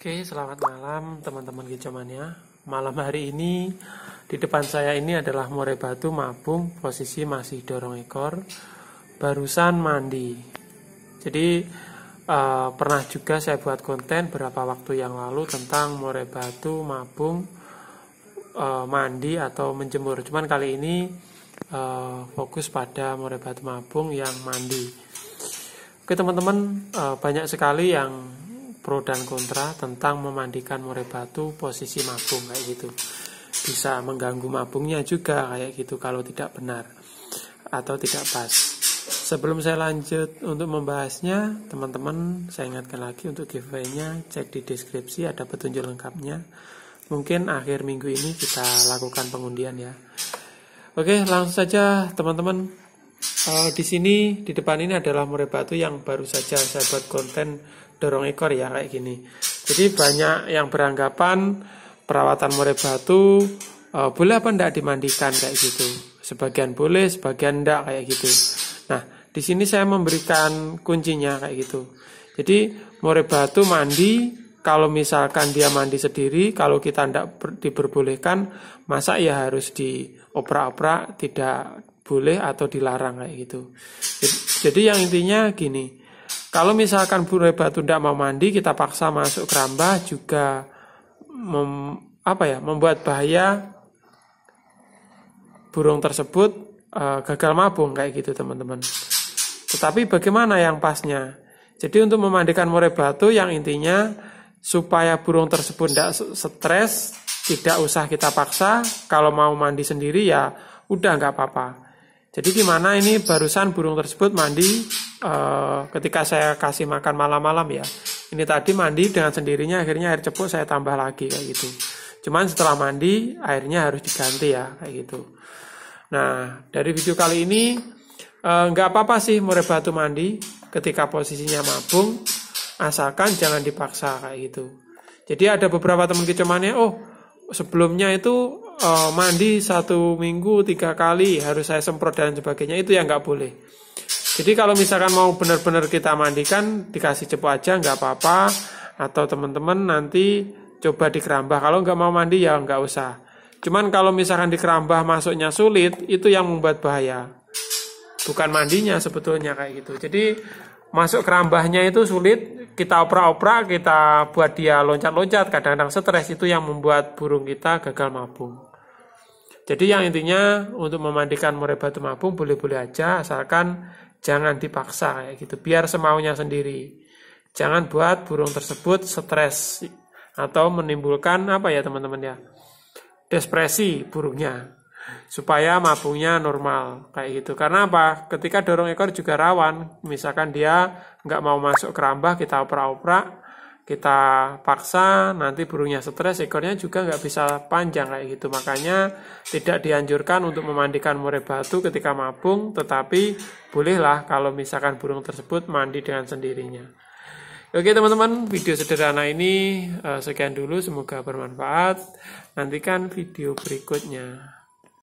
Oke, selamat malam teman-teman kicomania. Malam hari ini di depan saya ini adalah more batu mabung, posisi masih dorong ekor, barusan mandi. Jadi eh, pernah juga saya buat konten berapa waktu yang lalu tentang more batu mabung eh, mandi atau menjemur. Cuman kali ini eh, fokus pada more batu mabung yang mandi. Oke teman-teman, banyak sekali yang pro dan kontra tentang memandikan murai batu posisi mabung kayak gitu bisa mengganggu mabungnya juga kayak gitu kalau tidak benar atau tidak pas sebelum saya lanjut untuk membahasnya teman-teman saya ingatkan lagi untuk giveaway-nya cek di deskripsi ada petunjuk lengkapnya mungkin akhir minggu ini kita lakukan pengundian ya oke langsung saja teman-teman uh, di sini di depan ini adalah murai batu yang baru saja saya buat konten dorong ekor ya kayak gini. Jadi banyak yang beranggapan perawatan murai batu uh, boleh apa enggak dimandikan kayak gitu. Sebagian boleh, sebagian enggak kayak gitu. Nah, di sini saya memberikan kuncinya kayak gitu. Jadi murai batu mandi kalau misalkan dia mandi sendiri, kalau kita tidak diperbolehkan, masa ya harus dioprak opera tidak boleh atau dilarang kayak gitu. jadi yang intinya gini, kalau misalkan burai batu tidak mau mandi, kita paksa masuk keramba juga mem, apa ya membuat bahaya burung tersebut e, gagal mabung kayak gitu teman-teman. Tetapi bagaimana yang pasnya? Jadi untuk memandikan mure batu yang intinya supaya burung tersebut tidak stres, tidak usah kita paksa. Kalau mau mandi sendiri ya udah nggak apa-apa. Jadi gimana ini barusan burung tersebut mandi Eh, ketika saya kasih makan malam-malam ya ini tadi mandi dengan sendirinya akhirnya air cepuk saya tambah lagi kayak gitu cuman setelah mandi airnya harus diganti ya kayak gitu nah dari video kali ini eh, nggak uh, apa-apa sih murai batu mandi ketika posisinya mabung asalkan jangan dipaksa kayak gitu jadi ada beberapa teman kecumannya oh sebelumnya itu uh, mandi satu minggu tiga kali harus saya semprot dan sebagainya itu yang nggak boleh jadi kalau misalkan mau benar-benar kita mandikan dikasih cepu aja nggak apa-apa atau teman-teman nanti coba dikerambah. Kalau nggak mau mandi ya nggak usah. Cuman kalau misalkan dikerambah masuknya sulit itu yang membuat bahaya. Bukan mandinya sebetulnya kayak gitu. Jadi masuk kerambahnya itu sulit kita opera-opera kita buat dia loncat-loncat kadang-kadang stres itu yang membuat burung kita gagal mabung jadi yang intinya untuk memandikan murai batu mabung boleh-boleh aja asalkan Jangan dipaksa kayak gitu, biar semaunya sendiri. Jangan buat burung tersebut stres atau menimbulkan apa ya teman-teman ya? Depresi burungnya supaya mabungnya normal kayak gitu karena apa ketika dorong ekor juga rawan misalkan dia nggak mau masuk keramba kita opera-opera kita paksa nanti burungnya stres ekornya juga nggak bisa panjang kayak gitu makanya tidak dianjurkan untuk memandikan murai batu ketika mabung tetapi bolehlah kalau misalkan burung tersebut mandi dengan sendirinya Oke teman-teman, video sederhana ini eh, sekian dulu, semoga bermanfaat. Nantikan video berikutnya.